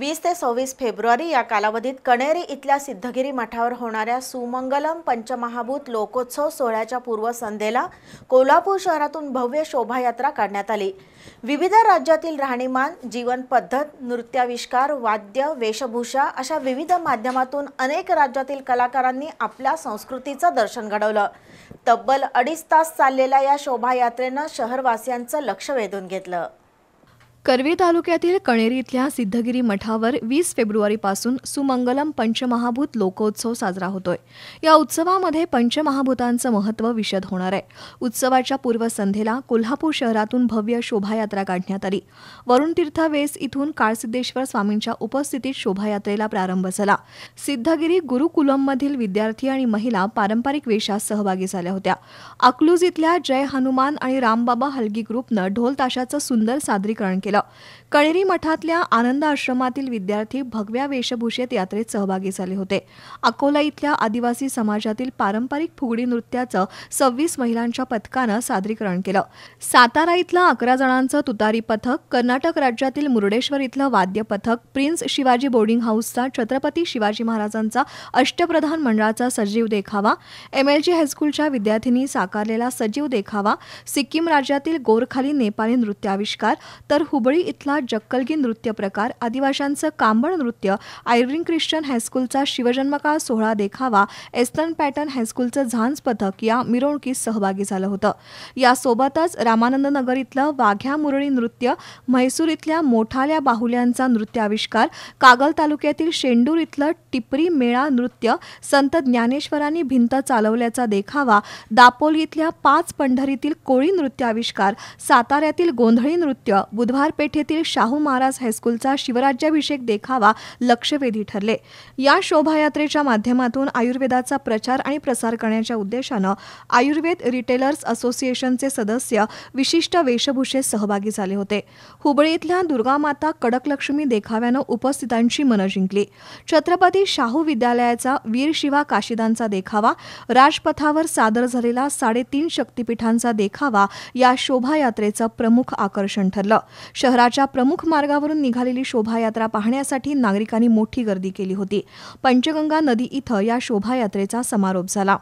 वीस ते सव्वीस फेब्रुवारी या कालावधीत कणेरी इथल्या सिद्धगिरी मठावर होणाऱ्या सुमंगलम पंचमहाभूत लोकोत्सव सोहळ्याच्या पूर्वसंध्येला कोल्हापूर शहरातून भव्य शोभायात्रा काढण्यात आली विविध राज्यातील राहणीमान जीवन पद्धत नृत्याविष्कार वाद्य वेशभूषा अशा विविध माध्यमातून अनेक राज्यातील कलाकारांनी आपल्या संस्कृतीचं दर्शन घडवलं तब्बल अडीच तास चाललेल्या या शोभायात्रेनं शहरवासियांचं लक्ष वेधून घेतलं करवी तालुक्यातील कणेरी इथल्या सिद्धगिरी मठावर वीस फेब्रुवारीपासून सुमंगलम पंचमहाभूत लोकोत्सव साजरा होतोय या उत्सवामध्ये पंचमहाभूतांचं महत्त्व विशद होणार आहे उत्सवाच्या पूर्वसंध्येला कोल्हापूर शहरातून भव्य शोभायात्रा काढण्यात आली वरुण वेस इथून काळसिद्धेश्वर स्वामींच्या उपस्थितीत शोभायात्रेला प्रारंभ झाला सिद्धगिरी गुरुकुलममधील विद्यार्थी आणि महिला पारंपरिक वेशात सहभागी झाल्या होत्या अकलूज इथल्या जय हनुमान आणि रामबाबा हलगी ग्रुपनं ढोल ताशाचं सुंदर सादरीकरण केलं केलं कळेरी मठातल्या आनंद आश्रमातील विद्यार्थी भगव्या वेशभूषेत यात्रेत सहभागी झाले होते अकोला इथल्या आदिवासी समाजातील पारंपरिक फुगडी नृत्याचं सव्वीस महिलांच्या पथकानं सादरीकरण केलं सातारा इथलं अकरा जणांचं तुतारी पथक कर्नाटक राज्यातील मुर्डेश्वर इथलं वाद्य पथक प्रिन्स शिवाजी बोर्डिंग हाऊसचा छत्रपती शिवाजी महाराजांचा अष्टप्रधान मंडळाचा सजीव देखावा एम एल जी हायस्कूलच्या विद्यार्थ्यांनी साकारलेला सजीव देखावा सिक्कीम राज्यातील गोरखाली नेपाळी नृत्याविष्कार तर हुब हुबळी इथला जक्कलगी नृत्य प्रकार आदिवाशांचं कांबळ नृत्य आयर्विंग ख्रिश्चन हायस्कूलचा शिवजन्मकाळ सोहळा देखावा एस्टर्न पॅटर्न हायस्कूलचं झांज पथक या मिरवणुकीत सहभागी झालं होतं यासोबतच रामानंद नगर इथलं वाघ्या मुरळी नृत्य म्हैसूर इथल्या मोठाल्या बाहुल्यांचा नृत्याविष्कार कागल तालुक्यातील शेंडूर इथलं टिपरी मेळा नृत्य संत ज्ञानेश्वरांनी भिंत चालवल्याचा देखावा दापोली इथल्या पाच पंढरीतील कोळी नृत्याविष्कार साताऱ्यातील गोंधळी नृत्य बुधवार बाजारपेठेतील शाहू महाराज हायस्कूलचा शिवराज्याभिषेक देखावा लक्षवेधी ठरले या शोभायात्रेच्या माध्यमातून आयुर्वेदाचा प्रचार आणि प्रसार करण्याच्या उद्देशानं आयुर्वेद रिटेलर्स असोसिएशनचे सदस्य विशिष्ट वेशभूषेत सहभागी झाले होते हुबळीतल्या दुर्गामाता कडकलक्ष्मी देखाव्यानं उपस्थितांची मनं जिंकली छत्रपती शाहू विद्यालयाचा वीर शिवा काशीदांचा देखावा राजपथावर सादर झालेला साडेतीन शक्तिपीठांचा देखावा या शोभायात्रेचं प्रमुख आकर्षण ठरलं शहराच्या प्रमुख मार्गावरून निघालेली शोभायात्रा पाहण्यासाठी नागरिकांनी मोठी गर्दी केली होती पंचगंगा नदी इथं या शोभायात्रेचा समारोप झाला